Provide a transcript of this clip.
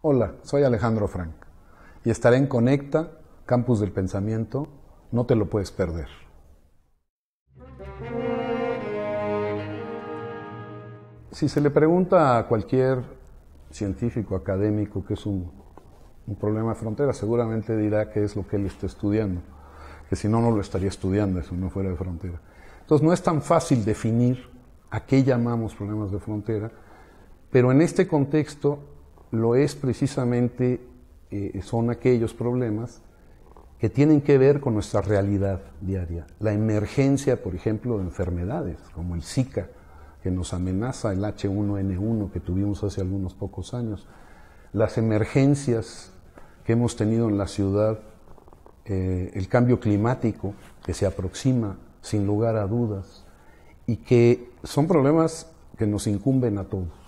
Hola, soy Alejandro Frank y estaré en Conecta, Campus del Pensamiento. No te lo puedes perder. Si se le pregunta a cualquier científico, académico, que es un, problema de frontera, seguramente dirá que es lo que él está estudiando, que si no, no lo estaría estudiando eso no fuera de frontera. Entonces, no es tan fácil definir a qué llamamos problemas de frontera, pero en este contexto lo es precisamente, eh, son aquellos problemas que tienen que ver con nuestra realidad diaria. La emergencia, por ejemplo, de enfermedades como el Zika, que nos amenaza, el H1N1 que tuvimos hace algunos pocos años, las emergencias que hemos tenido en la ciudad, eh, el cambio climático que se aproxima sin lugar a dudas y que son problemas que nos incumben a todos.